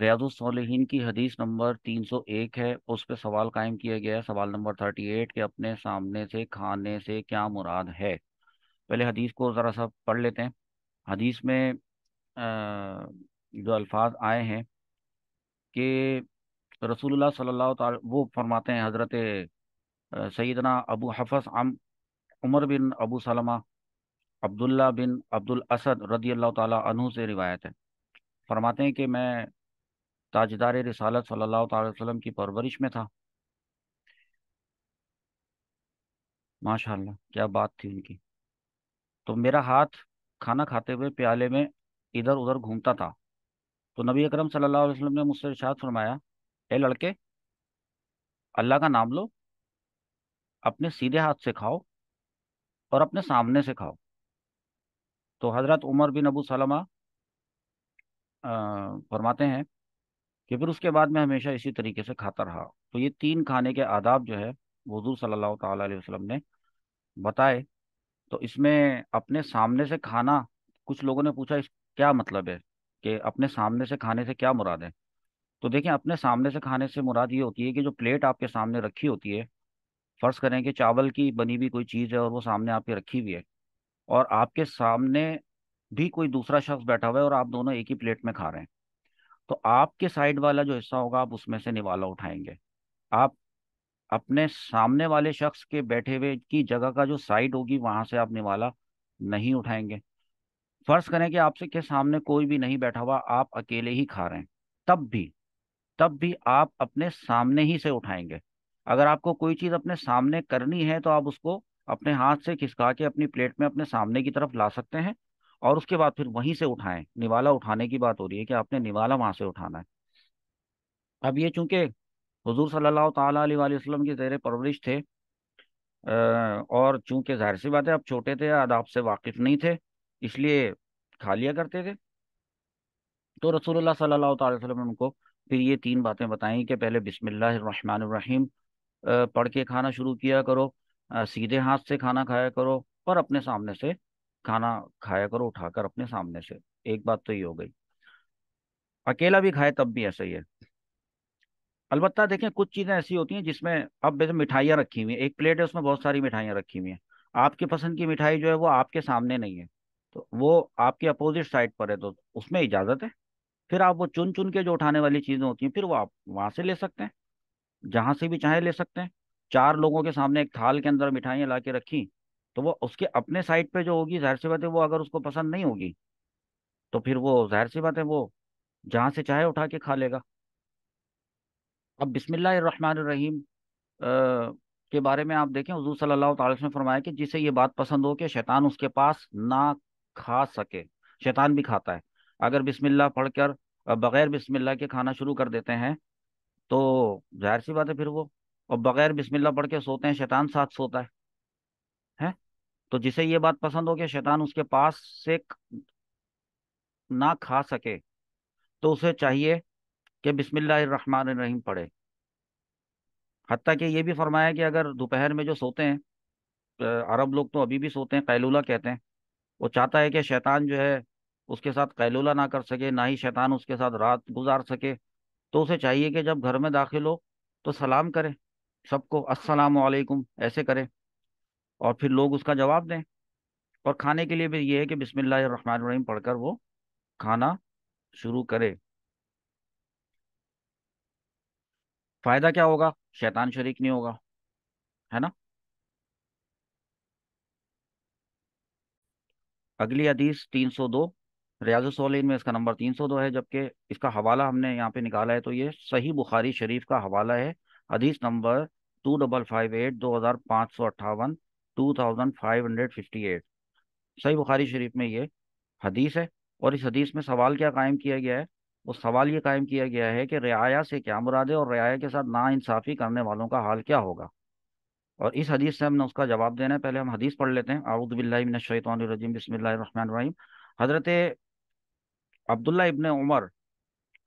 रयाजुलसोलहीन की हदीस नंबर 301 है उस पर सवाल कायम किया गया है सवाल नंबर 38 के अपने सामने से खाने से क्या मुराद है पहले हदीस को ज़रा सा पढ़ लेते हैं हदीस में जो अल्फाज आए हैं कि रसूलुल्लाह सल्लल्लाहु वो फरमाते हैं हज़रत सैदना अबू हफस अम उमर बिन अबू सलमा अब्दुल्ला बिन अब्दुल असद रदी अल्लाह तु से रिवायत है फरमाते हैं कि मैं ताजदार रसालत सल्लल्लाहु अलैहि की परवरिश में था माशाल्लाह क्या बात थी उनकी तो मेरा हाथ खाना खाते हुए प्याले में इधर उधर घूमता था तो नबी अकरम सल्लल्लाहु अलैहि वसल्लम ने मुझसे इशाद फरमाया ए लड़के अल्लाह का नाम लो अपने सीधे हाथ से खाओ और अपने सामने से खाओ तो हज़रत उमर बिन अबू सलमा फरमाते हैं ये फिर उसके बाद में हमेशा इसी तरीके से खाता रहा तो ये तीन खाने के आदाब जो है वजू सल्लल्लाहु अलैहि वसल्लम ने बताए तो इसमें अपने सामने से खाना कुछ लोगों ने पूछा इस क्या मतलब है कि अपने सामने से खाने से क्या मुराद है तो देखें अपने सामने से खाने से मुराद ये होती है कि जो प्लेट आपके सामने रखी होती है फ़र्ज़ करें कि चावल की बनी हुई कोई चीज़ है और वो सामने आपके रखी हुई है और आपके सामने भी कोई दूसरा शख्स बैठा हुआ है और आप दोनों एक ही प्लेट में खा रहे हैं तो आपके साइड वाला जो हिस्सा होगा आप उसमें से निवाला उठाएंगे आप अपने सामने वाले शख्स के बैठे हुए की जगह का जो साइड होगी वहां से आप निवाला नहीं उठाएंगे फर्ज करें कि आपसे के सामने कोई भी नहीं बैठा हुआ आप अकेले ही खा रहे हैं तब भी तब भी आप अपने सामने ही से उठाएंगे अगर आपको कोई चीज़ अपने सामने करनी है तो आप उसको अपने हाथ से खिसका के अपनी प्लेट में अपने सामने की तरफ ला सकते हैं और उसके बाद फिर वहीं से उठाएं निवाला उठाने की बात हो रही है कि आपने निवाला वहां से उठाना है अब ये चूंकि हजूर सल्लल्लाहु अलैहि के ज़ेर परवरिश थे और चूंकि जाहिर सी बात है आप छोटे थे आदाब से वाकिफ नहीं थे इसलिए खा लिया करते थे तो रसूलुल्लाह सल्लल्लाहु अलैहि वसल्लम ने उनको फिर ये तीन बातें बताई कि पहले बिसमीम पढ़ के खाना शुरू किया करो सीधे हाथ से खाना खाया करो और अपने सामने से खाना खाया करो उठाकर अपने सामने से एक बात तो ये हो गई अकेला भी खाए तब भी ऐसा ही है अलबत्ता देखें कुछ चीज़ें ऐसी होती हैं जिसमें अब जैसे मिठाइयाँ रखी हुई हैं एक प्लेट है उसमें बहुत सारी मिठाइयाँ रखी हुई हैं आपकी पसंद की मिठाई जो है वो आपके सामने नहीं है तो वो आपके अपोजिट साइड पर है तो उसमें इजाज़त है फिर आप वो चुन चुन के जो उठाने वाली चीज़ें होती हैं फिर वो आप वहाँ से ले सकते हैं जहाँ से भी चाहे ले सकते हैं चार लोगों के सामने एक थाल के अंदर मिठाइयाँ ला के रखी तो वो उसके अपने साइड पे जो होगी जाहिर सी बात है वो अगर उसको पसंद नहीं होगी तो फिर वो जाहिर सी बात है वो जहाँ से चाहे उठा के खा लेगा अब रहीम के बारे में आप देखें हजू सल्लल्लाहु अलैहि ने फरमाया कि जिसे ये बात पसंद हो कि शैतान उसके पास ना खा सके शैतान भी खाता है अगर बिस्मिल्लाह पढ़कर बग़ैर बिस्मिल्लाह के खाना शुरू कर देते हैं तो जाहिर सी बात है फिर वो और बग़ैर बिस्मिल्लाह पढ़ के सोते हैं शैतान साथ सोता है तो जिसे ये बात पसंद हो कि शैतान उसके पास से ना खा सके तो उसे चाहिए कि बिस्मिल्लाहिर्रहमानिर्रहीम पढ़े हती कि ये भी फरमाया कि अगर दोपहर में जो सोते हैं अरब लोग तो अभी भी सोते हैं कैलूला कहते हैं वो चाहता है कि शैतान जो है उसके साथ कैलूला ना कर सके ना ही शैतान उसके साथ रात गुजार सके तो उसे चाहिए कि जब घर में दाखिल हो तो सलाम करें सबको अस्सलाम वालेकुम ऐसे करें और फिर लोग उसका जवाब दें और खाने के लिए भी ये है कि बिसमीम पढ़कर वो खाना शुरू करे फ़ायदा क्या होगा शैतान शरीक नहीं होगा है ना अगली हदीस 302 रियाज सोलिन में इसका नंबर 302 है जबकि इसका हवाला हमने यहाँ पे निकाला है तो ये सही बुखारी शरीफ का हवाला है हदीस number two double five eight दो हज़ार पाँच सौ अट्ठावन two thousand five hundred fifty eight सही बुखारी शरीफ में ये हदीस है और इस हदीस में सवाल क्या कायम किया गया है वो सवाल ये कायम किया गया है कि रियाया से क्या मुराद है और रियाया के साथ नाानसाफ़ी करने वालों का हाल क्या होगा और इस हदीस से हमने उसका जवाब देना है पहले हम हदीस पढ़ लेते हैं आउदबिल्लाशैतरजीम बसमीम हज़रत अब्दुल्ला इबन उमर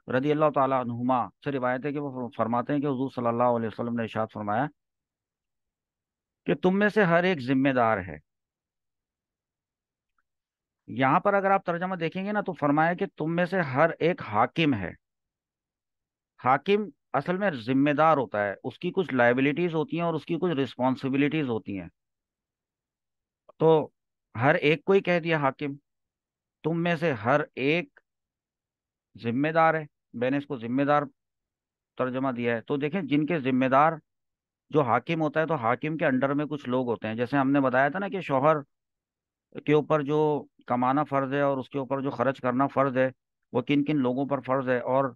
रदी अल्लाह तुमा से रिवायत है कि वो फरमाते हैं कि हजू सल्ला वसलम ने इशात फरमाया कि तुम में से हर एक जिम्मेदार है यहां पर अगर आप तर्जमा देखेंगे ना तो फरमाया कि तुम में से हर एक हाकिम है हाकिम असल में जिम्मेदार होता है उसकी कुछ लाइबिलिटीज होती हैं और उसकी कुछ रिस्पॉन्सिबिलिटीज होती हैं तो हर एक को ही कह दिया हाकिम तुम में से हर एक जिम्मेदार है मैंने इसको जिम्मेदार तर्जमा दिया है तो देखें जिनके जिम्मेदार जो हाकिम होता है तो हाकिम के अंडर में कुछ लोग होते हैं जैसे हमने बताया था ना कि शोहर के ऊपर जो कमाना फ़र्ज है और उसके ऊपर जो खर्च करना फ़र्ज है वो किन किन लोगों पर फ़र्ज है और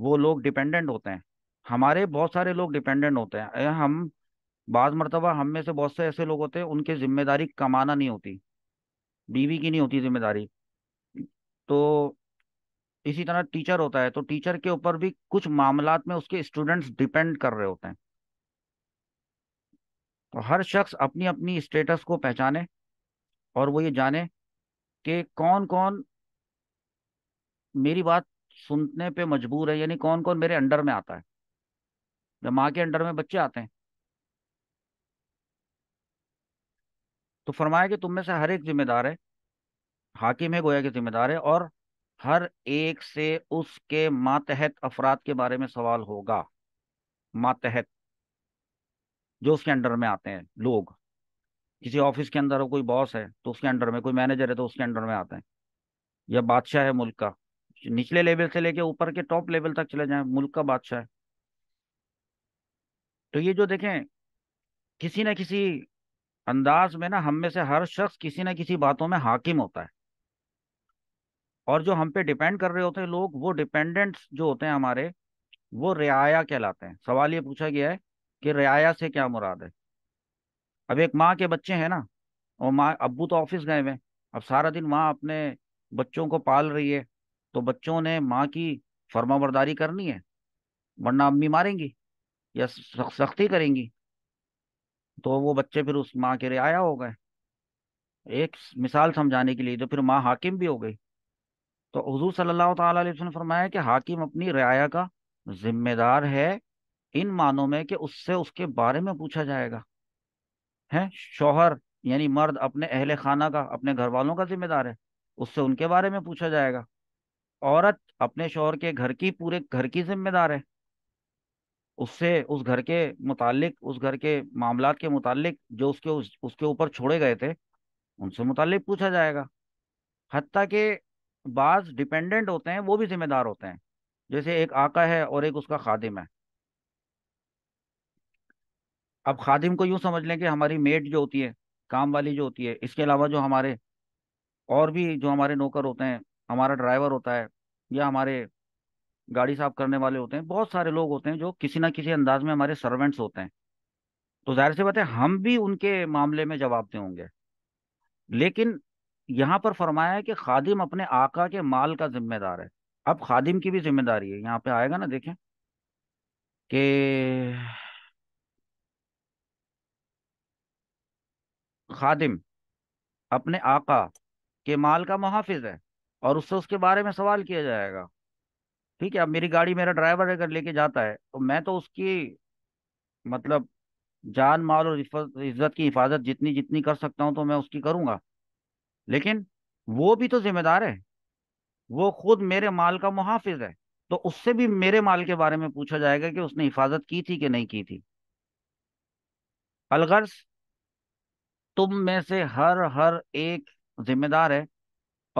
वो लोग डिपेंडेंट होते हैं हमारे बहुत सारे लोग डिपेंडेंट होते हैं हम बाद मरतबा हम में से बहुत से ऐसे लोग होते हैं उनके जिम्मेदारी कमाना नहीं होती बीवी की नहीं होती जिम्मेदारी तो इसी तरह टीचर होता है तो टीचर के ऊपर भी कुछ मामला में उसके स्टूडेंट्स डिपेंड कर रहे होते हैं तो हर शख्स अपनी अपनी स्टेटस को पहचाने और वो ये जाने कि कौन कौन मेरी बात सुनने पे मजबूर है यानी कौन कौन मेरे अंडर में आता है जब माँ के अंडर में बच्चे आते हैं तो फरमाया कि तुम में से हर एक जिम्मेदार है हाकिम है गोया के जिम्मेदार है और हर एक से उसके मातहत अफराद के बारे में सवाल होगा मातहत जो उसके अंडर में आते हैं लोग किसी ऑफिस के अंदर हो कोई बॉस है तो उसके अंडर में कोई मैनेजर है तो उसके अंडर में आते हैं या बादशाह है मुल्क का निचले लेवल से लेके ऊपर के टॉप लेवल तक चले जाए मुल्क का बादशाह है तो ये जो देखें किसी न किसी अंदाज में ना हम में से हर शख्स किसी न किसी बातों में हाकिम होता है और जो हम पे डिपेंड कर रहे होते हैं लोग वो डिपेंडेंट्स जो होते हैं हमारे वो रियाया कहलाते हैं सवाल ये पूछा गया है कि रियाया से क्या मुराद है अब एक माँ के बच्चे हैं ना और माँ अबू तो ऑफिस गए हुए अब सारा दिन माँ अपने बच्चों को पाल रही है तो बच्चों ने माँ की फर्माबरदारी करनी है वरना अम्मी मारेंगी या सख्ती करेंगी तो वो बच्चे फिर उस माँ के रियाया हो गए एक मिसाल समझाने के लिए तो फिर माँ हाकिम भी हो गई तो हजू सल्ला अलैहि ने फरमाया कि हाकिम अपनी रियाया का जिम्मेदार है इन मानों में कि उससे उसके बारे में पूछा जाएगा है शोहर यानी मर्द अपने अहले खाना का अपने घर वालों का जिम्मेदार है उससे उनके बारे में पूछा जाएगा औरत अपने शोहर के घर की पूरे घर की जिम्मेदार है उससे उस घर के मुतालिक उस घर के मामला के मुतालिक जो उसके उस, उसके ऊपर छोड़े गए थे उनसे मुतालिक पूछा जाएगा हती के बाज डिपेंडेंट होते हैं वो भी जिम्मेदार होते हैं जैसे एक आका है और एक उसका खादिम है अब खादिम को यूँ समझ लें कि हमारी मेड जो होती है काम वाली जो होती है इसके अलावा जो हमारे और भी जो हमारे नौकर होते हैं हमारा ड्राइवर होता है या हमारे गाड़ी साफ करने वाले होते हैं बहुत सारे लोग होते हैं जो किसी ना किसी अंदाज में हमारे सर्वेंट्स होते हैं तो जाहिर सी बात है हम भी उनके मामले में जवाबदेह होंगे लेकिन यहाँ पर फरमाया है कि खादिम अपने आका के माल का जिम्मेदार है अब खादिम की भी जिम्मेदारी है यहाँ पे आएगा ना देखें कि खादिम अपने आका के माल का मुहाफिज है और उससे उसके बारे में सवाल किया जाएगा ठीक है अब मेरी गाड़ी मेरा ड्राइवर अगर लेके जाता है तो मैं तो उसकी मतलब जान माल और इज्जत की हिफाजत जितनी जितनी कर सकता हूँ तो मैं उसकी करूँगा लेकिन वो भी तो जिम्मेदार है वो खुद मेरे माल का मुहाफिज है तो उससे भी मेरे माल के बारे में पूछा जाएगा कि उसने हिफाजत की थी कि नहीं की थी अलगर्स तुम में से हर हर एक जिम्मेदार है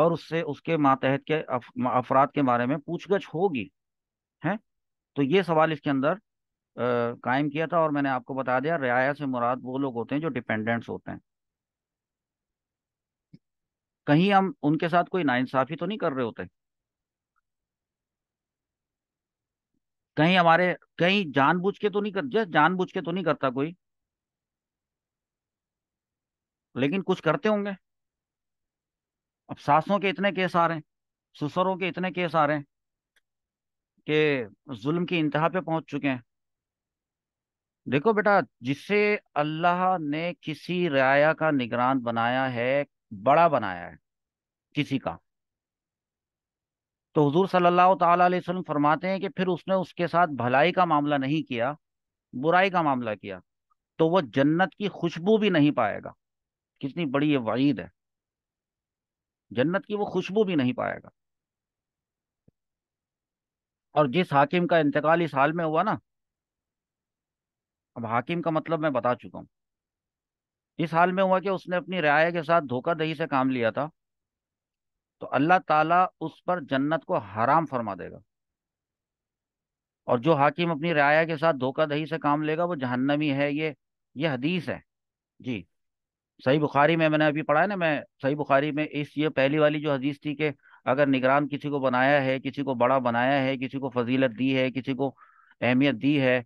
और उससे उसके मातहत के अफ, अफराद के बारे में पूछगछ होगी है तो ये सवाल इसके अंदर कायम किया था और मैंने आपको बता दिया रियाया से मुराद वो लोग होते हैं जो डिपेंडेंट्स होते हैं कहीं हम उनके साथ कोई नाइंसाफी तो नहीं कर रहे होते कहीं हमारे कहीं जानबूझ के तो नहीं कर जस्ट जानबूझ के तो नहीं करता कोई लेकिन कुछ करते होंगे अब सासों के इतने केस आ रहे हैं ससुरों के इतने केस आ रहे हैं कि जुल्म की इंतहा पे पहुंच चुके हैं देखो बेटा जिसे अल्लाह ने किसी रियाया का निगरान बनाया है बड़ा बनाया है किसी का तो हुजूर सल्लल्लाहु अलैहि वसल्लम फरमाते हैं कि फिर उसने उसके साथ भलाई का मामला नहीं किया बुराई का मामला किया तो वो जन्नत की खुशबू भी नहीं पाएगा कितनी बड़ी ये वईद है जन्नत की वो खुशबू भी नहीं पाएगा और जिस हाकिम का इंतकाल इस हाल में हुआ ना अब हाकिम का मतलब मैं बता चुका हूँ इस हाल में हुआ कि उसने अपनी रियाया के साथ धोखा दही से काम लिया था तो अल्लाह ताला उस पर जन्नत को हराम फरमा देगा और जो हाकिम अपनी रियाया के साथ धोखा दही से काम लेगा वो जहन्नमी है ये ये हदीस है जी सही बुखारी में मैंने अभी पढ़ा है ना मैं सही बुखारी में इस ये पहली वाली जो हदीस थी कि अगर निगरान किसी को बनाया है किसी को बड़ा बनाया है किसी को फजीलत दी है किसी को अहमियत दी है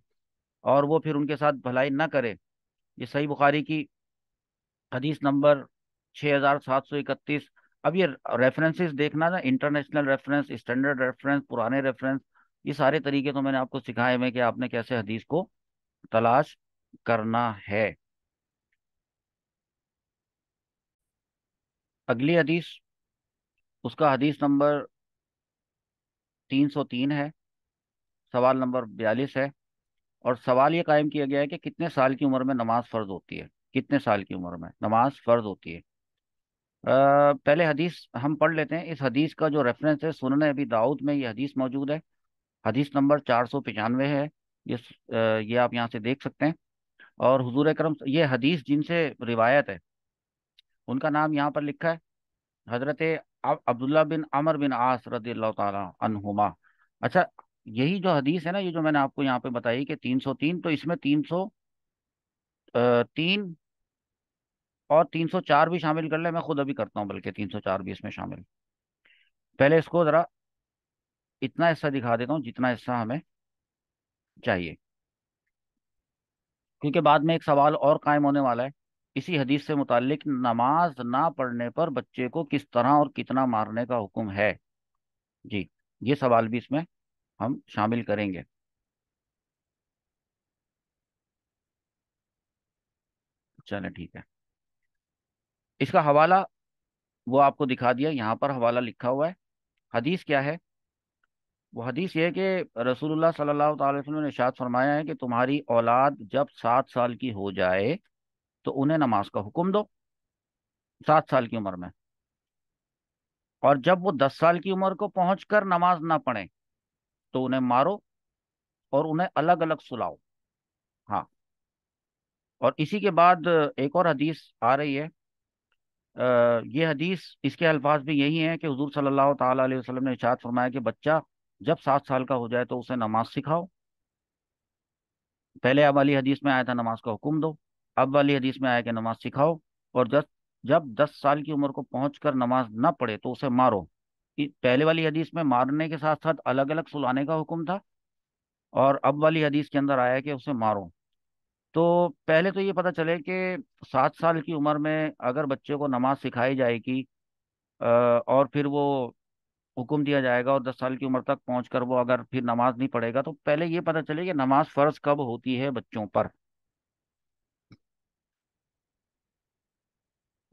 और वो फिर उनके साथ भलाई ना करे ये सही बुखारी की हदीस नंबर छः हज़ार सात सौ इकतीस अब ये रेफरेंसेस देखना ना इंटरनेशनल रेफरेंस स्टैंडर्ड रेफरेंस पुराने रेफरेंस ये सारे तरीके तो मैंने आपको सिखाए हैं कि आपने कैसे हदीस को तलाश करना है अगली हदीस उसका हदीस नंबर 303 है सवाल नंबर 42 है और सवाल ये कायम किया गया है कि कितने साल की उम्र में नमाज फ़र्ज होती है कितने साल की उम्र में नमाज फ़र्ज होती है आ, पहले हदीस हम पढ़ लेते हैं इस हदीस का जो रेफरेंस है सुनने अभी दाऊद में ये हदीस मौजूद है हदीस नंबर चार सौ पचानवे है ये ये आप यहाँ से देख सकते हैं और हजूर करम ये हदीस जिनसे रिवायत है उनका नाम यहाँ पर लिखा है हजरत अब्दुल्ला बिन अमर बिन आस रदी तुमा अच्छा यही जो हदीस है ना ये जो मैंने आपको यहाँ पे बताई कि 303 तो इसमें सौ तीन और 304 भी शामिल कर ले मैं खुद अभी करता हूँ बल्कि 304 भी इसमें शामिल पहले इसको ज़रा इतना हिस्सा दिखा देता हूँ जितना हिस्सा हमें चाहिए क्योंकि बाद में एक सवाल और कायम होने वाला है इसी हदीस से मुतालिक नमाज ना पढ़ने पर बच्चे को किस तरह और कितना मारने का हुक्म है जी ये सवाल भी इसमें हम शामिल करेंगे चले ठीक है इसका हवाला वो आपको दिखा दिया यहाँ पर हवाला लिखा हुआ है हदीस क्या है वो हदीस ये है कि रसूलुल्लाह सल्लल्लाहु अलैहि वसल्लम ने शाद फरमाया है कि तुम्हारी औलाद जब सात साल की हो जाए तो उन्हें नमाज का हुक्म दो सात साल की उम्र में और जब वो दस साल की उम्र को पहुंचकर नमाज ना पढ़े तो उन्हें मारो और उन्हें अलग अलग सुलाओ हाँ और इसी के बाद एक और हदीस आ रही है आ, ये हदीस इसके अल्फाज भी यही हैं कि हजूर सल्ला तसलम ने इशात फरमाया कि बच्चा जब सात साल का हो जाए तो उसे नमाज सिखाओ पहले अब अली हदीस में आया था नमाज का हुक्म दो अब वाली हदीस में आया कि नमाज सिखाओ और जब जब दस साल की उम्र को पहुँच कर नमाज ना पढ़े तो उसे मारो पहले वाली हदीस में मारने के साथ साथ अलग अलग सुलाने का हुक्म था और अब वाली हदीस के अंदर आया कि उसे मारो तो पहले तो ये पता चले कि सात साल की उम्र में अगर बच्चे को नमाज सिखाई जाएगी और फिर वो हुक्म दिया जाएगा और दस साल की उम्र तक पहुंचकर वो अगर फिर नमाज नहीं पढ़ेगा तो पहले ये पता चले कि नमाज फ़र्ज़ कब होती है बच्चों पर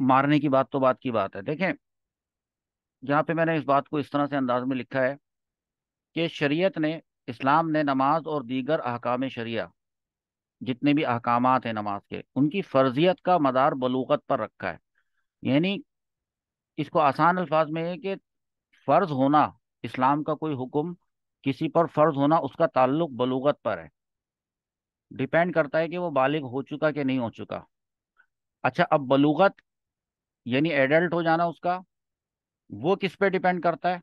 मारने की बात तो बात की बात है देखें यहाँ पे मैंने इस बात को इस तरह से अंदाज में लिखा है कि शरीयत ने इस्लाम ने नमाज और दीगर अहकाम शरिया जितने भी अहकाम हैं नमाज के उनकी फ़र्जियत का मदार बलूकत पर रखा है यानी इसको आसान अल्फाज में है कि फ़र्ज होना इस्लाम का कोई हुक्म किसी पर फ़र्ज होना उसका ताल्लुक बलूगत पर है डिपेंड करता है कि वो बालिग हो चुका कि नहीं हो चुका अच्छा अब बलूगत यानी एडल्ट हो जाना उसका वो किस पे डिपेंड करता है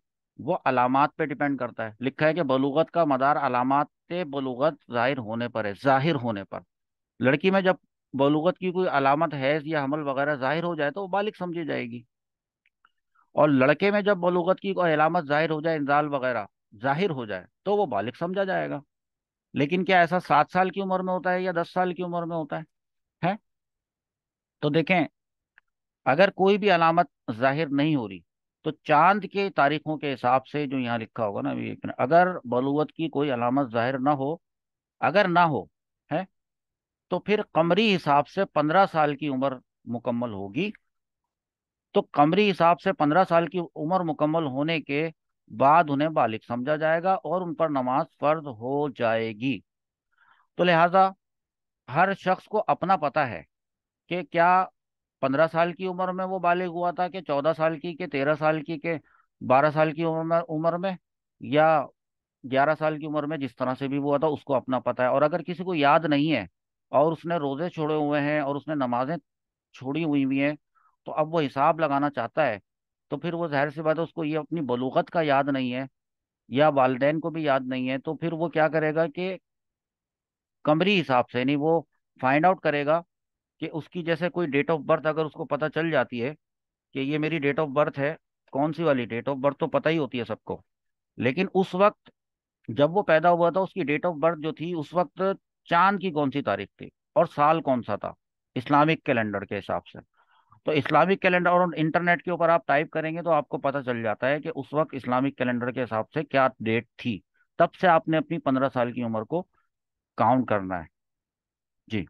वो अलामत पे डिपेंड करता है लिखा है कि बलूगत का मदार अलामत बलूगत जाहिर होने पर है जाहिर होने पर लड़की में जब बलूगत की कोई अलामत हैज या हमल वगैरह जाहिर हो जाए तो वो बालिक समझी जाएगी और लड़के में जब बलूगत की कोई अलामत जाहिर हो जाए इंजाल वगैरह जाहिर हो जाए तो वो बालिक समझा जाएगा लेकिन क्या ऐसा सात साल की उम्र में होता है या दस साल की उम्र में होता है, है? तो देखें अगर कोई भी अलामत जाहिर नहीं हो रही तो चांद के तारीखों के हिसाब से जो यहाँ लिखा होगा ना अभी अगर बलूत की कोई अलामत जाहिर ना हो अगर ना हो है तो फिर कमरी हिसाब से पंद्रह साल की उम्र मुकम्मल होगी तो कमरी हिसाब से पंद्रह साल की उम्र मुकम्मल होने के बाद उन्हें बालिक समझा जाएगा और उन पर नमाज फर्ज हो जाएगी तो लिहाजा हर शख्स को अपना पता है कि क्या पंद्रह साल की उम्र में वो बालिग हुआ था कि चौदह साल की के तेरह साल की के बारह साल की उम्र में उम्र में या ग्यारह साल की उम्र में जिस तरह से भी हुआ था उसको अपना पता है और अगर किसी को याद नहीं है और उसने रोजे छोड़े हुए हैं और उसने नमाजें छोड़ी हुई हुई हैं तो अब वो हिसाब लगाना चाहता है तो फिर वो जाहिर सी बात है उसको ये अपनी बलूगत का याद नहीं है या वालदेन को भी याद नहीं है तो फिर वो क्या करेगा कि कमरी हिसाब से नहीं वो फाइंड आउट करेगा कि उसकी जैसे कोई डेट ऑफ बर्थ अगर उसको पता चल जाती है कि ये मेरी डेट ऑफ बर्थ है कौन सी वाली डेट ऑफ बर्थ तो पता ही होती है सबको लेकिन उस वक्त जब वो पैदा हुआ था उसकी डेट ऑफ बर्थ जो थी उस वक्त चांद की कौन सी तारीख थी और साल कौन सा था इस्लामिक कैलेंडर के हिसाब से तो इस्लामिक कैलेंडर और इंटरनेट के ऊपर आप टाइप करेंगे तो आपको पता चल जाता है कि उस वक्त इस्लामिक कैलेंडर के हिसाब से क्या डेट थी तब से आपने अपनी पंद्रह साल की उम्र को काउंट करना है जी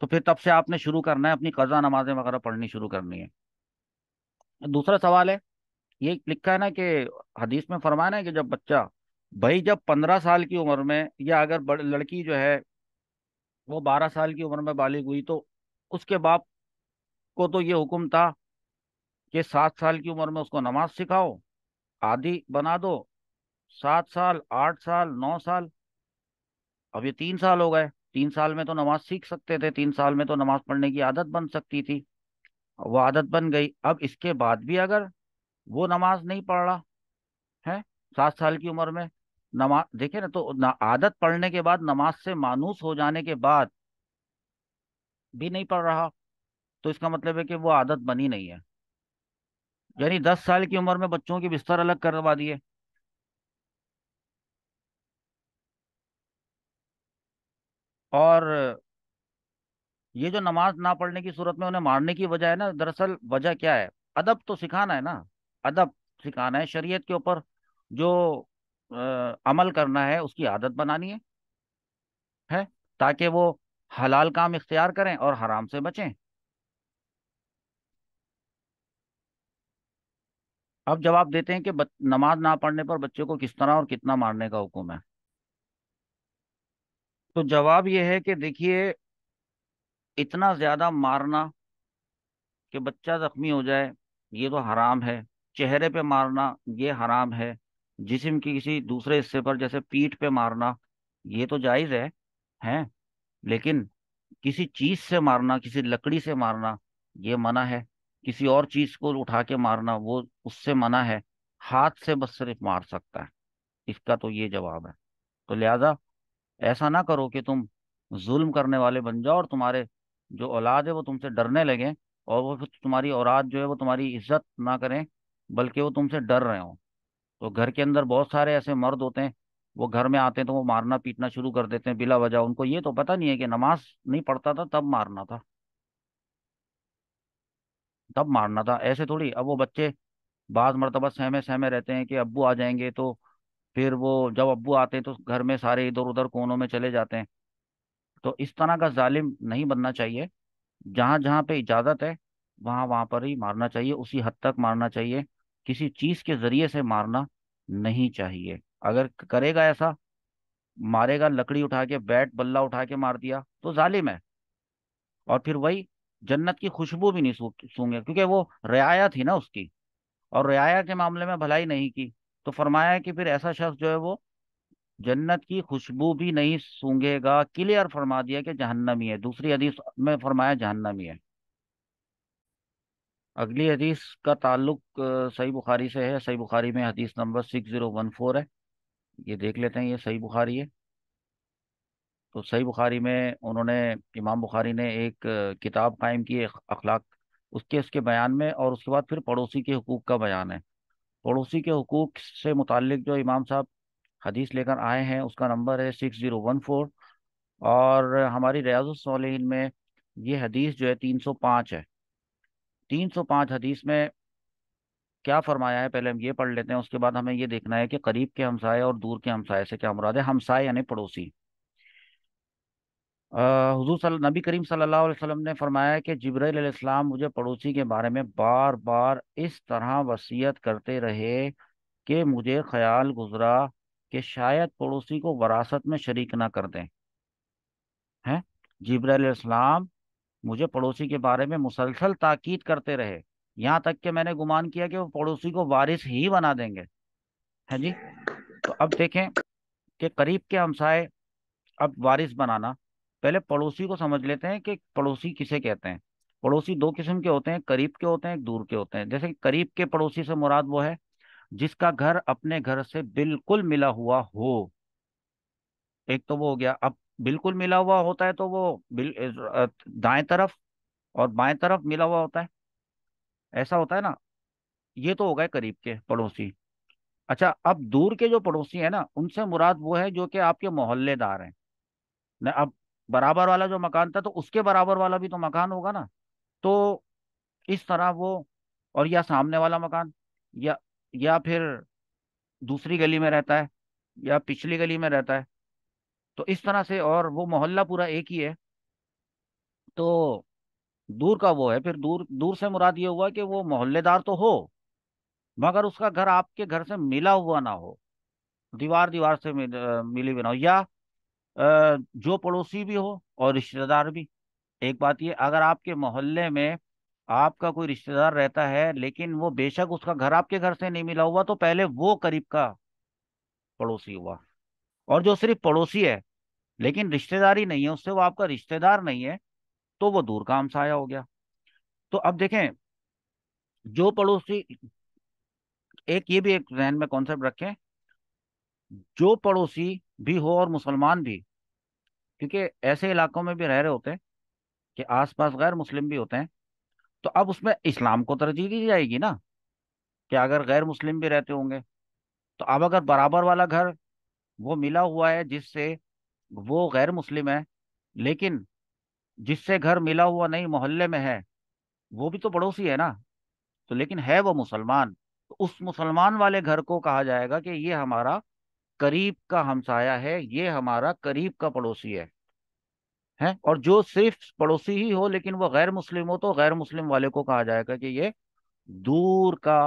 तो फिर तब से आपने शुरू करना है अपनी कर्जा नमाजें वगैरह पढ़नी शुरू करनी है दूसरा सवाल है ये लिखा है ना कि हदीस में फरमाना है कि जब बच्चा भाई जब पंद्रह साल की उम्र में या अगर लड़की जो है वो बारह साल की उम्र में बालिग हुई तो उसके बाप को तो ये हुक्म था कि सात साल की उम्र में उसको नमाज सिखाओ आदि बना दो सात साल आठ साल नौ साल अब ये तीन साल हो गए तीन साल में तो नमाज सीख सकते थे तीन साल में तो नमाज पढ़ने की आदत बन सकती थी वो आदत बन गई अब इसके बाद भी अगर वो नमाज नहीं पढ़ रहा है सात साल की उम्र में नमाज देखे ना तो ना, आदत पढ़ने के बाद नमाज से मानूस हो जाने के बाद भी नहीं पढ़ रहा तो इसका मतलब है कि वो आदत बनी नहीं है यानी दस साल की उम्र में बच्चों की बिस्तर अलग करवा दिए और ये जो नमाज ना पढ़ने की सूरत में उन्हें मारने की वजह है ना दरअसल वजह क्या है अदब तो सिखाना है ना अदब सिखाना है शरीयत के ऊपर जो आ, अमल करना है उसकी आदत बनानी है है ताकि वो हलाल काम इख्तियार करें और हराम से बचें अब जवाब देते हैं कि नमाज ना पढ़ने पर बच्चों को किस तरह और कितना मारने का हुक्म है तो जवाब ये है कि देखिए इतना ज़्यादा मारना कि बच्चा ज़ख्मी हो जाए ये तो हराम है चेहरे पे मारना ये हराम है जिसम की किसी दूसरे हिस्से पर जैसे पीठ पे मारना ये तो जायज़ है हैं लेकिन किसी चीज़ से मारना किसी लकड़ी से मारना ये मना है किसी और चीज़ को उठा के मारना वो उससे मना है हाथ से बस सिर्फ मार सकता है इसका तो ये जवाब है तो लिहाजा ऐसा ना करो कि तुम जुल्म करने वाले बन जाओ और तुम्हारे जो औलाद है वो तुमसे डरने लगे और वो फिर तुम्हारी औलाद जो है वो तुम्हारी इज्जत ना करें बल्कि वो तुमसे डर रहे हो तो घर के अंदर बहुत सारे ऐसे मर्द होते हैं वो घर में आते हैं तो वो मारना पीटना शुरू कर देते हैं बिला वजह उनको ये तो पता नहीं है कि नमाज नहीं पढ़ता था तब मारना था तब मारना था ऐसे थोड़ी अब वो बच्चे बाद मरतबा सहमे सहमे रहते हैं कि अब्बू आ जाएंगे तो फिर वो जब अब्बू आते हैं तो घर में सारे इधर उधर कोनों में चले जाते हैं तो इस तरह का जालिम नहीं बनना चाहिए जहाँ जहाँ पे इजाज़त है वहाँ वहाँ पर ही मारना चाहिए उसी हद तक मारना चाहिए किसी चीज़ के ज़रिए से मारना नहीं चाहिए अगर करेगा ऐसा मारेगा लकड़ी उठा के बैट बल्ला उठा के मार दिया तो जालिम है और फिर वही जन्नत की खुशबू भी नहीं सूंगे क्योंकि वो रियाया थी ना उसकी और रियाया के मामले में भलाई नहीं की तो फरमाया कि फिर ऐसा शख्स जो है वो जन्नत की खुशबू भी नहीं सूंघेगा क्लियर फरमा दिया कि जहन्नमी है दूसरी हदीस में फरमाया जहन्नमी है अगली हदीस का ताल्लुक सही बुखारी से है सही बुखारी में हदीस number six zero one four है ये देख लेते हैं ये सही बुखारी है तो सही बुखारी में उन्होंने इमाम बुखारी ने एक किताब कायम की अखलाक उसके उसके बयान में और उसके बाद फिर पड़ोसी के हकूक़ का बयान है पड़ोसी के हकूक से मुतक जो इमाम साहब हदीस लेकर आए हैं उसका नंबर है सिक्स ज़ीरो वन फोर और हमारी रियाजुलसलिन में ये हदीस जो है तीन सौ पाँच है तीन सौ पाँच हदीस में क्या फरमाया है पहले हम ये पढ़ लेते हैं उसके बाद हमें ये देखना है कि करीब के हमसाए और दूर के हमसाए से क्या मुराद है हमसाए यानी पड़ोसी हजूर नबी करीम सल्लल्लाहु अलैहि वसल्लम ने फरमाया कि जबराम मुझे पड़ोसी के बारे में बार बार इस तरह वसीयत करते रहे कि मुझे ख्याल गुजरा कि शायद पड़ोसी को वरासत में शरीक ना कर दें हैं जबराम मुझे पड़ोसी के बारे में मुसलसल ताकीद करते रहे यहाँ तक कि मैंने गुमान किया कि वो पड़ोसी को वारिस ही बना देंगे है जी तो अब देखें कि करीब के हमसाए अब वारिस बनाना पहले पड़ोसी को समझ लेते हैं कि पड़ोसी किसे कहते हैं पड़ोसी दो किस्म के होते हैं करीब के होते हैं एक दूर के होते हैं जैसे करीब के पड़ोसी से मुराद वो है जिसका घर अपने घर से बिल्कुल मिला हुआ हो एक तो वो हो गया अब बिल्कुल मिला हुआ होता है तो वो दाएं तरफ और बाएं तरफ मिला हुआ होता है ऐसा होता है ना ये तो हो गए करीब के पड़ोसी अच्छा अब दूर के जो पड़ोसी है ना उनसे मुराद वो है जो कि आपके मोहल्लेदार हैं ना अब बराबर वाला जो मकान था तो उसके बराबर वाला भी तो मकान होगा ना तो इस तरह वो और या सामने वाला मकान या या फिर दूसरी गली में रहता है या पिछली गली में रहता है तो इस तरह से और वो मोहल्ला पूरा एक ही है तो दूर का वो है फिर दूर दूर से मुराद ये हुआ कि वो मोहल्लेदार तो हो मगर उसका घर आपके घर से मिला हुआ ना हो दीवार दीवार से मिल, मिली हुई ना हो या जो पड़ोसी भी हो और रिश्तेदार भी एक बात ये अगर आपके मोहल्ले में आपका कोई रिश्तेदार रहता है लेकिन वो बेशक उसका घर आपके घर से नहीं मिला हुआ तो पहले वो करीब का पड़ोसी हुआ और जो सिर्फ पड़ोसी है लेकिन रिश्तेदारी नहीं है उससे वो आपका रिश्तेदार नहीं है तो वो दूर से आया हो गया तो अब देखें जो पड़ोसी एक ये भी एक जहन में कॉन्सेप्ट रखें जो पड़ोसी भी हो और मुसलमान भी क्योंकि ऐसे इलाकों में भी रह रहे होते हैं कि आसपास गैर मुस्लिम भी होते हैं तो अब उसमें इस्लाम को तरजीह दी जाएगी ना कि अगर गैर मुस्लिम भी रहते होंगे तो अब अगर बराबर वाला घर वो मिला हुआ है जिससे वो गैर मुस्लिम है लेकिन जिससे घर मिला हुआ नहीं मोहल्ले में है वो भी तो पड़ोसी है ना तो लेकिन है वो मुसलमान तो उस मुसलमान वाले घर को कहा जाएगा कि ये हमारा करीब का हमसाया है ये हमारा करीब का पड़ोसी है हैं और जो सिर्फ पड़ोसी ही हो लेकिन वो गैर मुस्लिम हो तो गैर मुस्लिम वाले को कहा जाएगा कि ये दूर का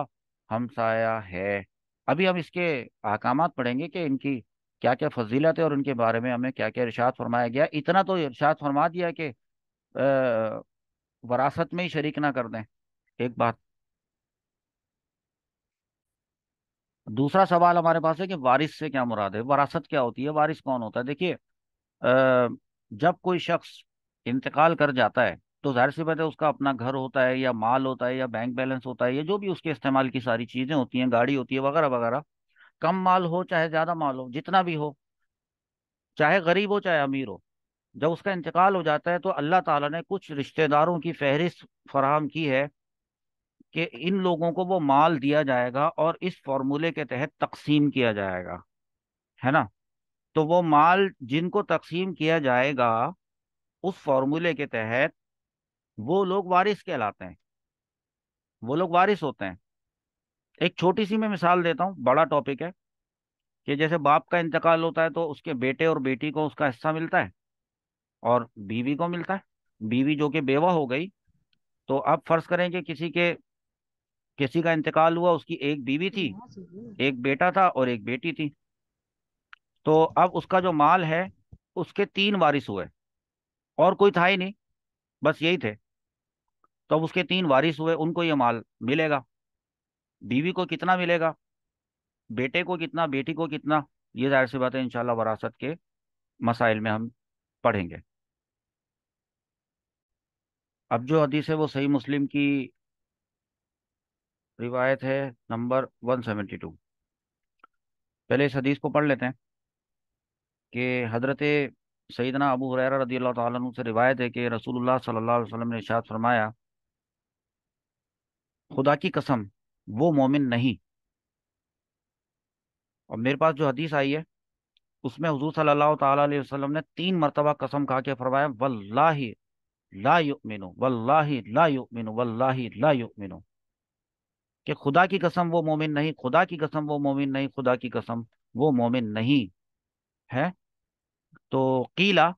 हमसाया है अभी हम इसके अहकाम पढ़ेंगे कि इनकी क्या क्या फजीलत है और इनके बारे में हमें क्या क्या इर्शाद फरमाया गया इतना तो इर्शाद फरमा दिया कि वरासत में ही शरीक ना कर दें एक बात दूसरा सवाल हमारे पास है कि वारिस से क्या मुराद है वरासत क्या होती है वारिस कौन होता है देखिए जब कोई शख्स इंतकाल कर जाता है तो जाहिर सी बात है उसका अपना घर होता है या माल होता है या बैंक बैलेंस होता है या जो भी उसके इस्तेमाल की सारी चीज़ें होती हैं गाड़ी होती है वगैरह वगैरह कम माल हो चाहे ज़्यादा माल हो जितना भी हो चाहे गरीब हो चाहे अमीर हो जब उसका इंतकाल हो जाता है तो अल्लाह ताला ने कुछ रिश्तेदारों की फहरिस्त फराहम की है कि इन लोगों को वो माल दिया जाएगा और इस फॉर्मूले के तहत तकसीम किया जाएगा है ना तो वो माल जिनको तकसीम किया जाएगा उस फॉर्मूले के तहत वो लोग वारिस कहलाते हैं वो लोग वारिस होते हैं एक छोटी सी मैं मिसाल देता हूँ बड़ा टॉपिक है कि जैसे बाप का इंतकाल होता है तो उसके बेटे और बेटी को उसका हिस्सा मिलता है और बीवी को मिलता है बीवी जो कि बेवा हो गई तो अब फर्ज करें कि किसी के किसी का इंतकाल हुआ उसकी एक बीवी थी हाँ, एक बेटा था और एक बेटी थी तो अब उसका जो माल है उसके तीन वारिस हुए और कोई था ही नहीं बस यही थे तो अब उसके तीन वारिस हुए उनको ये माल मिलेगा बीवी को कितना मिलेगा बेटे को कितना बेटी को कितना ये जाहिर सी बात है इंशाल्लाह वरासत के मसाइल में हम पढ़ेंगे अब जो हदीस है वो सही मुस्लिम की रिवायत है नंबर 172 पहले इस हदीस को पढ़ लेते हैं कि हजरत सईदना अबू हुरैरा रदी अल्लाह तु से रिवायत है कि रसूलुल्लाह सल्लल्लाहु अलैहि वसल्लम ने इशाद फरमाया खुदा की कसम वो मोमिन नहीं और मेरे पास जो हदीस आई है उसमें हजूर सल्लल्लाहु अलैहि वसल्लम ने तीन मरतबा कसम खा के फरमाया वल्लाही ला युमिनु वल्लाही ला युमिनु वल्लाही ला युमिनु कि खुदा की कसम वो मोमिन नहीं खुदा की कसम वो मोमिन नहीं खुदा की कसम वो मोमिन नहीं है तो कीला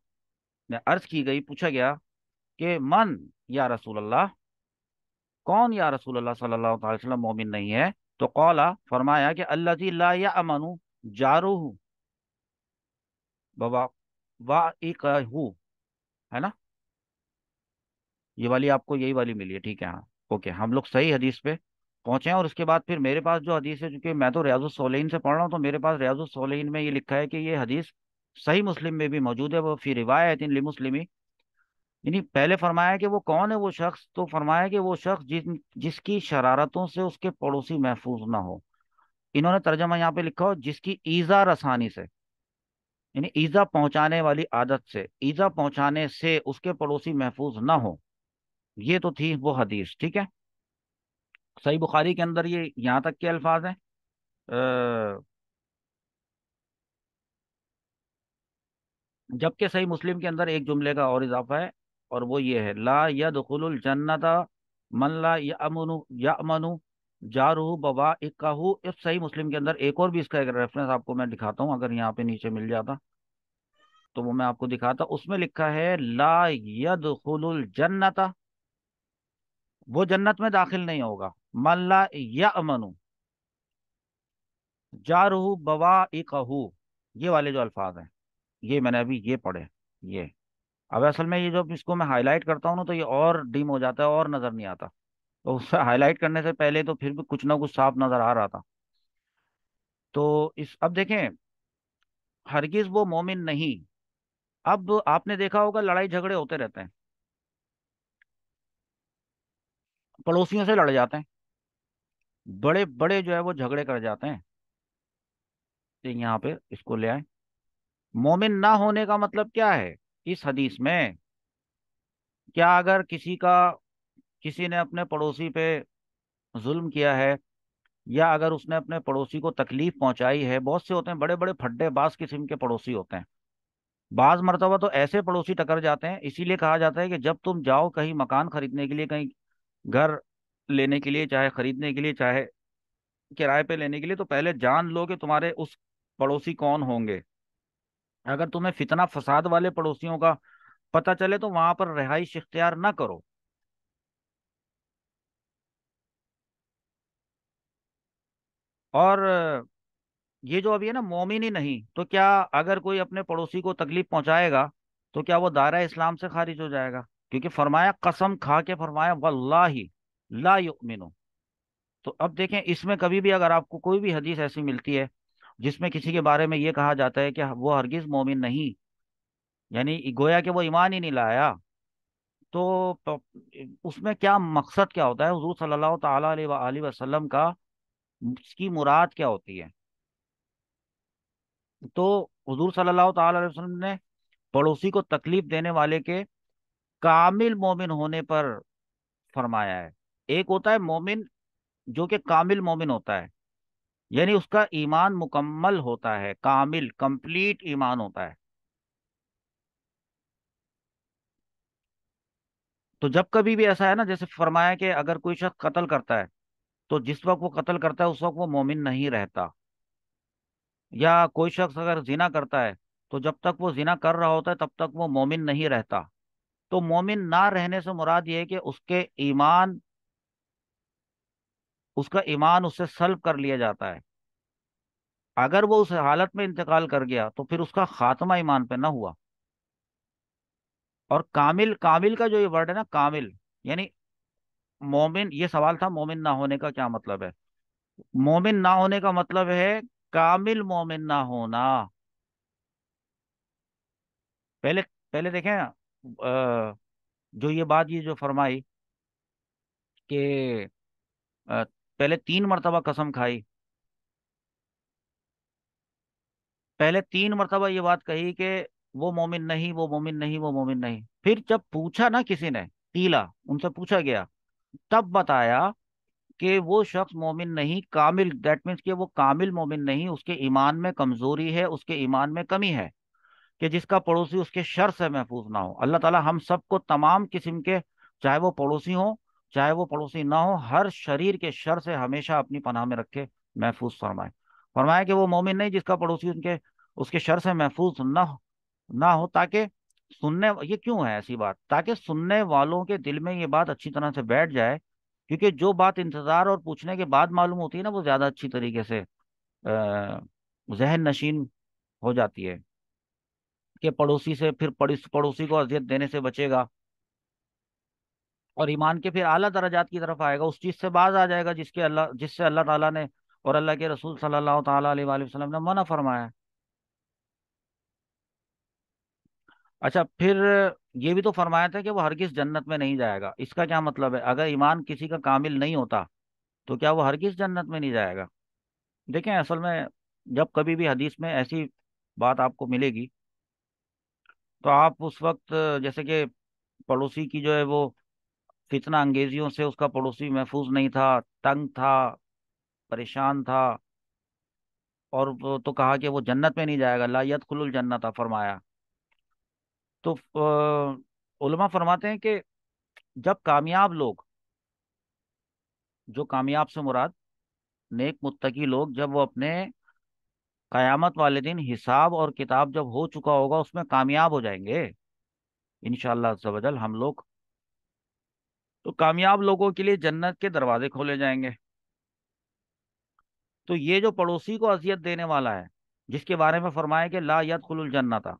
ने अर्ज की गई पूछा गया कि मन या रसूल अल्लाह कौन या रसूल अल्लाह सल्लल्लाहु अलैहि वसल्लम मोमिन नहीं है तो कौला फरमाया कि अल्लाह ला या अमनु जारू बबा वाह एक है ना ये वाली आपको यही वाली मिली है ठीक है हाँ ओके हम लोग सही हदीस पे पहुंचे हैं और उसके बाद फिर मेरे पास जो हदीस है चूंकि मैं तो रियाजुलसोलिन से पढ़ रहा हूँ तो मेरे पास रियाजुलसोलिन में ये लिखा है कि ये हदीस सही मुस्लिम में भी मौजूद है वो फिर रिवायत इन मुस्लिमी यानी पहले फरमाया कि वो कौन है वो शख्स तो फरमाया कि वो शख्स जिस जिसकी शरारतों से उसके पड़ोसी महफूज ना हो इन्होंने तर्जमा यहाँ पे लिखा हो जिसकी ईज़ा रसानी से यानी ईज़ा पहुँचाने वाली आदत से ईज़ा पहुँचाने से उसके पड़ोसी महफूज ना हो ये तो थी वो हदीस ठीक है सही बुखारी के अंदर ये यहाँ तक के अल्फाज हैं जबकि सही मुस्लिम के अंदर एक जुमले का और इजाफा है और वो ये है ला यदुल जन्नत मन ला यमनु यमनु जारू बबा इक्काहू इस सही मुस्लिम के अंदर एक और भी इसका एक रेफरेंस आपको मैं दिखाता हूँ अगर यहाँ पे नीचे मिल जाता तो वो मैं आपको दिखाता उसमें लिखा है ला यदुल जन्नता वो जन्नत में दाखिल नहीं होगा मल्ला या अमनु जारू बवा इकहू ये वाले जो अल्फाज हैं ये मैंने अभी ये पढ़े ये अब असल में ये जब इसको मैं हाईलाइट करता हूँ ना तो ये और डिम हो जाता है और नज़र नहीं आता तो उससे हाईलाइट करने से पहले तो फिर भी कुछ ना कुछ साफ नज़र आ रहा था तो इस अब देखें हरगिज़ वो मोमिन नहीं अब आपने देखा होगा लड़ाई झगड़े होते रहते हैं पड़ोसियों से लड़ जाते हैं बड़े बड़े जो है वो झगड़े कर जाते हैं तो यहाँ पे इसको ले आए मोमिन ना होने का मतलब क्या है इस हदीस में क्या अगर किसी का किसी ने अपने पड़ोसी पे जुल्म किया है या अगर उसने अपने पड़ोसी को तकलीफ पहुंचाई है बहुत से होते हैं बड़े बड़े बास किस्म के पड़ोसी होते हैं बाज मरतबा तो ऐसे पड़ोसी टकर जाते हैं इसीलिए कहा जाता है कि जब तुम जाओ कहीं मकान खरीदने के लिए कहीं घर लेने के लिए चाहे खरीदने के लिए चाहे किराए पे लेने के लिए तो पहले जान लो कि तुम्हारे उस पड़ोसी कौन होंगे अगर तुम्हें फितना फसाद वाले पड़ोसियों का पता चले तो वहां पर रिहाइश इख्तियार ना करो और ये जो अभी है ना मोमिन ही नहीं तो क्या अगर कोई अपने पड़ोसी को तकलीफ पहुंचाएगा तो क्या वो दायरा इस्लाम से खारिज हो जाएगा क्योंकि फरमाया कसम खा के फरमाया वल्लाही ला युमिनो तो अब देखें इसमें कभी भी अगर आपको कोई भी हदीस ऐसी मिलती है जिसमें किसी के बारे में ये कहा जाता है कि वो हरगिज़ मोमिन नहीं यानी गोया कि वो ईमान ही नहीं लाया तो, तो उसमें क्या मकसद क्या होता है हजूर सल्ला अलैहि का उसकी मुराद क्या होती है तो हजूर सल्ला अलैहि ने पड़ोसी को तकलीफ देने वाले के कामिल मोमिन होने पर फरमाया है एक होता है मोमिन जो कि कामिल मोमिन होता है यानी उसका ईमान मुकम्मल होता है कामिल कंप्लीट ईमान होता है तो जब कभी भी ऐसा है ना जैसे फरमाया कि अगर कोई शख्स कत्ल करता है तो जिस वक्त वो कत्ल करता है उस वक्त वो मोमिन नहीं रहता या कोई शख्स अगर जिना करता है तो जब तक वो जिना कर रहा होता है तब तक वो मोमिन नहीं रहता तो मोमिन ना रहने से मुराद ये है कि उसके ईमान उसका ईमान उससे सल्ब कर लिया जाता है अगर वो उस हालत में इंतकाल कर गया तो फिर उसका खात्मा ईमान पे ना हुआ और कामिल कामिल का जो ये वर्ड है ना कामिल यानी मोमिन ये सवाल था मोमिन ना होने का क्या मतलब है मोमिन ना होने का मतलब है कामिल मोमिन ना होना पहले पहले देखें जो ये बात ये जो फरमाई कि पहले तीन मरतबा कसम खाई पहले तीन मरतबा ये बात कही कि वो मोमिन नहीं वो मोमिन नहीं वो मोमिन नहीं फिर जब पूछा ना किसी ने तीला उनसे पूछा गया तब बताया कि वो शख्स मोमिन नहीं कामिल दैट मीन्स कि वो कामिल मोमिन नहीं उसके ईमान में कमजोरी है उसके ईमान में कमी है कि जिसका पड़ोसी उसके शर से महफूज ना हो अल्लाह ताला हम सबको तमाम किस्म के चाहे वो पड़ोसी हो चाहे वो पड़ोसी ना हो हर शरीर के शर से हमेशा अपनी पनाह में रखे महफूज फरमाए फरमाए कि वो मोमिन नहीं जिसका पड़ोसी उनके उसके शर से महफूज ना हो ना हो ताकि सुनने ये क्यों है ऐसी बात ताकि सुनने वालों के दिल में ये बात अच्छी तरह से बैठ जाए क्योंकि जो बात इंतजार और पूछने के बाद मालूम होती है ना वो ज्यादा अच्छी तरीके से जहन नशीन हो जाती है कि पड़ोसी से फिर पड़ोस पड़ोसी को अजियत देने से बचेगा और ईमान के फिर अली दराजात की तरफ आएगा उस चीज़ से बाज आ जाएगा जिसके अल्लाह जिससे अल्लाह ताला ने और अल्लाह के रसूल सल्लल्लाहु अलैहि वसल्लम ने मना फरमाया अच्छा फिर ये भी तो फरमाया था कि वो किस जन्नत में नहीं जाएगा इसका क्या मतलब है अगर ईमान किसी का कामिल नहीं होता तो क्या वो किस जन्नत में नहीं जाएगा देखें असल में जब कभी भी हदीस में ऐसी बात आपको मिलेगी तो आप उस वक्त जैसे कि पड़ोसी की जो है वो फितना अंगेजियों से उसका पड़ोसी महफूज नहीं था तंग था परेशान था और तो कहा कि वो जन्नत में नहीं जाएगा लायत खुल जन्नत फरमाया तो उलमा फरमाते हैं कि जब कामयाब लोग जो कामयाब से मुराद नेक मुत्तकी लोग जब वो अपने कयामत वाले दिन हिसाब और किताब जब हो चुका होगा उसमें कामयाब हो जाएंगे इनशाला हम लोग तो कामयाब लोगों के लिए जन्नत के दरवाजे खोले जाएंगे तो ये जो पड़ोसी को अजियत देने वाला है जिसके बारे में फरमाया कि ला यद खुल जन्नता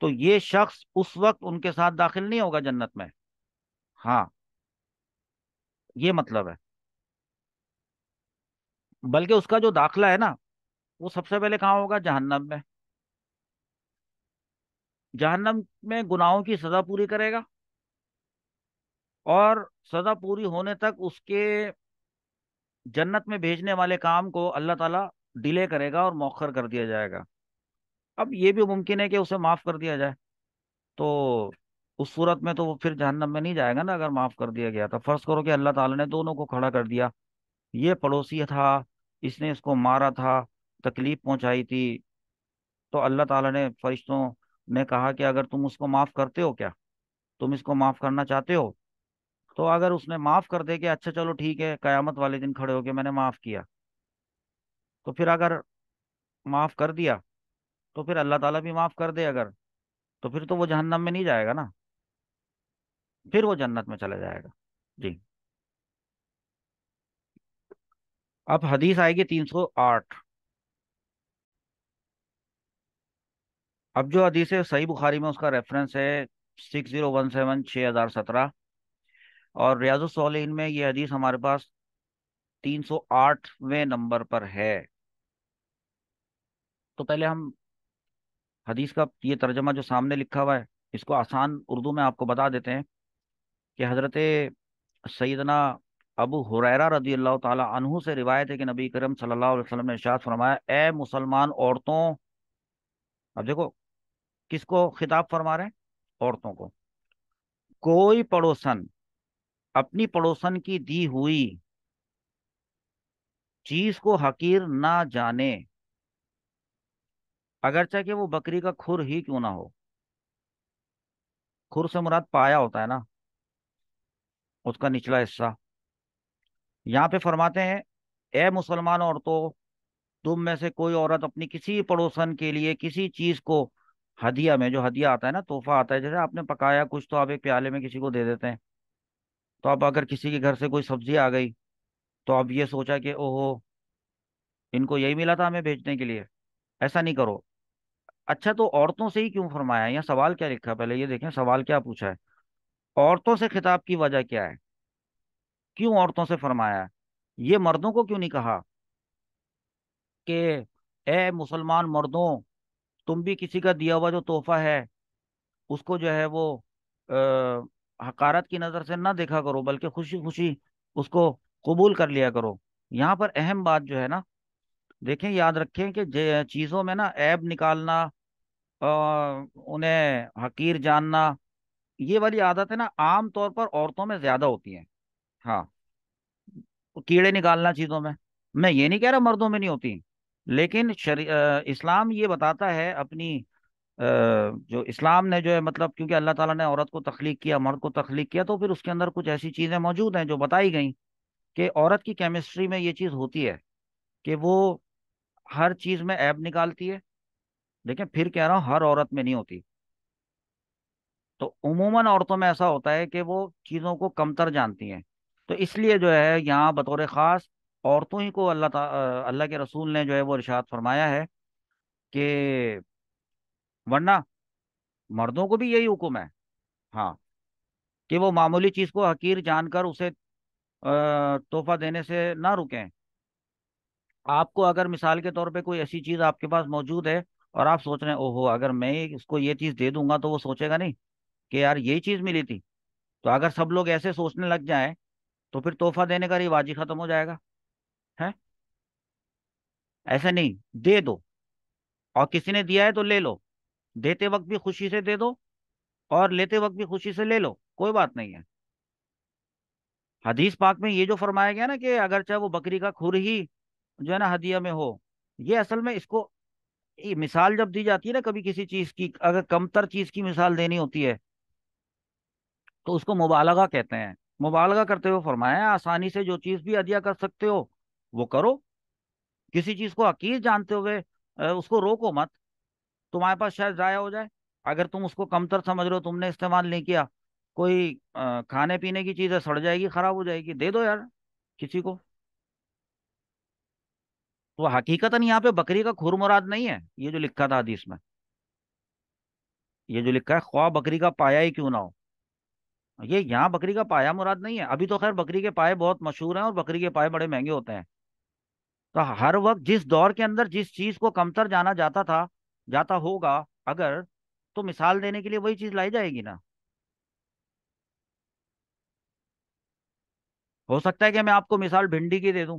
तो ये शख्स उस वक्त उनके साथ दाखिल नहीं होगा जन्नत में हाँ ये मतलब है बल्कि उसका जो दाखला है ना वो सबसे पहले कहाँ होगा जहन्नम में जहन्नम में गुनाहों की सजा पूरी करेगा और सजा पूरी होने तक उसके जन्नत में भेजने वाले काम को अल्लाह ताला डिले करेगा और मौखर कर दिया जाएगा अब ये भी मुमकिन है कि उसे माफ़ कर दिया जाए तो उस सूरत में तो वो फिर जहन्नम में नहीं जाएगा ना अगर माफ़ कर दिया गया तो फ़र्ज़ करो कि अल्लाह ताला ने दोनों को खड़ा कर दिया ये पड़ोसी था इसने इसको मारा था तकलीफ पहुंचाई थी तो अल्लाह ताला ने फरिश्तों ने कहा कि अगर तुम उसको माफ़ करते हो क्या तुम इसको माफ़ करना चाहते हो तो अगर उसने माफ़ कर दे कि अच्छा चलो ठीक है कयामत वाले दिन खड़े होके मैंने माफ़ किया तो फिर अगर माफ़ कर दिया तो फिर अल्लाह ताला भी माफ़ कर दे अगर तो फिर तो वो जहन्नम में नहीं जाएगा ना फिर वो जन्नत में चला जाएगा जी अब हदीस आएगी तीन सौ आठ अब जो हदीस है सही बुखारी में उसका रेफरेंस है सिक्स जीरो वन सेवन छः हज़ार सत्रह और रियाजुलसलिन में ये हदीस हमारे पास तीन सौ आठवें नंबर पर है तो पहले हम हदीस का ये तर्जमा जो सामने लिखा हुआ है इसको आसान उर्दू में आपको बता देते हैं कि हज़रत सैदना अबू हुरैरा रदी अल्लाह तहु से रिवायत है कि नबी करम सल्लल्लाहु अलैहि वसल्लम ने इशाद फरमाया ए मुसलमान औरतों अब देखो किसको खिताब फरमा रहे हैं औरतों को कोई पड़ोसन अपनी पड़ोसन की दी हुई चीज को हकीर ना जाने अगरचे चाहे वो बकरी का खुर ही क्यों ना हो खुर से मुराद पाया होता है ना उसका निचला हिस्सा यहाँ पे फरमाते हैं ए मुसलमान औरतों तुम में से कोई औरत अपनी किसी पड़ोसन के लिए किसी चीज को हदिया में जो हदिया आता है ना तोहफा आता है जैसे आपने पकाया कुछ तो आप एक प्याले में किसी को दे देते हैं तो आप अगर किसी के घर से कोई सब्जी आ गई तो आप ये सोचा कि ओहो इनको यही मिला था हमें भेजने के लिए ऐसा नहीं करो अच्छा तो औरतों से ही क्यों फरमाया यहाँ सवाल क्या लिखा पहले ये देखें सवाल क्या पूछा है औरतों से खिताब की वजह क्या है क्यों औरतों से फरमाया ये मर्दों को क्यों नहीं कहा कि ए मुसलमान मर्दों तुम भी किसी का दिया हुआ जो तोहफा है उसको जो है वो आ, हकारत की नज़र से ना देखा करो बल्कि खुशी खुशी उसको कबूल कर लिया करो यहाँ पर अहम बात जो है ना देखें याद रखें कि चीज़ों में ना ऐब निकालना आ, उन्हें हकीर जानना ये वाली आदत है ना आम तौर पर औरतों में ज़्यादा होती है हाँ कीड़े निकालना चीज़ों में मैं ये नहीं कह रहा मर्दों में नहीं होती लेकिन शरी इस्लाम ये बताता है अपनी जो इस्लाम ने जो है मतलब क्योंकि अल्लाह ताला ने औरत को तख्लीक किया मर्द को तख्लीक किया तो फिर उसके अंदर कुछ ऐसी चीज़ें मौजूद हैं जो बताई गई कि औरत की केमिस्ट्री में ये चीज़ होती है कि वो हर चीज़ में ऐप निकालती है देखें फिर कह रहा हूँ हर औरत में नहीं होती तो उमूमन औरतों में ऐसा होता है कि वो चीज़ों को कमतर जानती हैं तो इसलिए जो है यहाँ बतौर ख़ास औरतों ही को अल्लाह अल्लाह के रसूल ने जो है वो इर्शाद फरमाया है कि वरना मर्दों को भी यही हुक्म है हाँ कि वो मामूली चीज़ को हकीर जानकर उसे तोहफा देने से ना रुकें आपको अगर मिसाल के तौर पे कोई ऐसी चीज़ आपके पास मौजूद है और आप सोच रहे हैं ओहो अगर मैं इसको ये चीज़ दे दूंगा तो वो सोचेगा नहीं कि यार ये चीज़ मिली थी तो अगर सब लोग ऐसे सोचने लग जाएं तो फिर तोहफा देने का रिवाज ही ख़त्म हो जाएगा है ऐसा नहीं दे दो और किसी ने दिया है तो ले लो देते वक्त भी खुशी से दे दो और लेते वक्त भी खुशी से ले लो कोई बात नहीं है हदीस पाक में ये जो फरमाया गया ना कि अगर चाहे वो बकरी का खुर ही जो है ना हदिया में हो ये असल में इसको ये मिसाल जब दी जाती है ना कभी किसी चीज की अगर कमतर चीज की मिसाल देनी होती है तो उसको मुबालगा कहते हैं मुबालगा करते हुए फरमाया आसानी से जो चीज भी अदिया कर सकते हो वो करो किसी चीज को हकीर जानते हुए उसको रोको मत तुम्हारे पास शायद ज़ाया हो जाए अगर तुम उसको कमतर समझ रहे हो तुमने इस्तेमाल नहीं किया कोई खाने पीने की चीज़ है सड़ जाएगी ख़राब हो जाएगी दे दो यार किसी को तो हकीकतन यहाँ पे बकरी का खुर मुराद नहीं है ये जो लिखा था हदीस में ये जो लिखा है ख्वा बकरी का पाया ही क्यों ना हो ये यहाँ बकरी का पाया मुराद नहीं है अभी तो खैर बकरी के पाए बहुत मशहूर हैं और बकरी के पाए बड़े महंगे होते हैं तो हर वक्त जिस दौर के अंदर जिस चीज को कमतर जाना जाता था जाता होगा अगर तो मिसाल देने के लिए वही चीज लाई जाएगी ना हो सकता है कि मैं आपको मिसाल भिंडी की दे दूं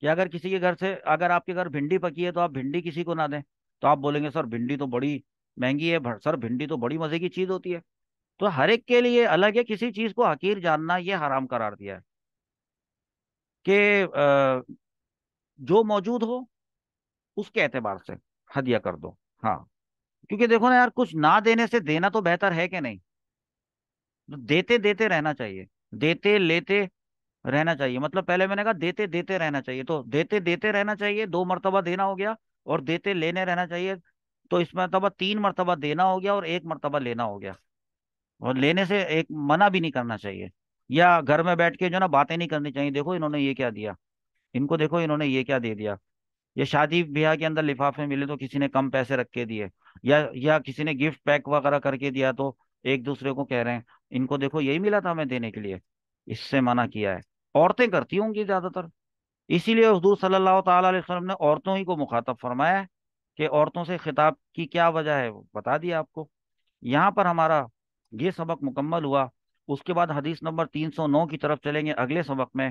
कि अगर किसी के घर से अगर आपके घर भिंडी पकी है तो आप भिंडी किसी को ना दें तो आप बोलेंगे सर भिंडी तो बड़ी महंगी है सर भिंडी तो बड़ी मजे की चीज होती है तो हर एक के लिए अलग है किसी चीज को हकीर जानना ये हराम करार दिया है कि जो मौजूद हो उसके एतबार से हदिया कर दो हाँ क्योंकि देखो ना यार कुछ ना देने से देना तो बेहतर है कि नहीं तो देते देते रहना चाहिए देते लेते रहना चाहिए मतलब पहले मैंने कहा देते देते रहना चाहिए तो देते देते रहना चाहिए दो मरतबा देना हो गया और देते लेने रहना चाहिए तो इस मरतबा तीन मरतबा देना हो गया और एक मरतबा लेना हो गया और लेने से एक मना भी नहीं करना चाहिए या घर में बैठ के जो ना बातें नहीं करनी चाहिए देखो इन्होंने ये क्या दिया इनको देखो इन्होंने ये क्या दे दिया ये शादी ब्याह के अंदर लिफाफे मिले तो किसी ने कम पैसे रख के दिए या या किसी ने गिफ्ट पैक वगैरह करके दिया तो एक दूसरे को कह रहे हैं इनको देखो यही मिला था हमें देने के लिए इससे मना किया है औरतें करती होंगी ज्यादातर इसीलिए हजूर सल्लल्लाहु अलैहि वसल्लम ने औरतों ही को मुखातब फरमाया है कि औरतों से खिताब की क्या वजह है बता दिया आपको यहाँ पर हमारा ये सबक मुकम्मल हुआ उसके बाद हदीस नंबर 309 की तरफ चलेंगे अगले सबक में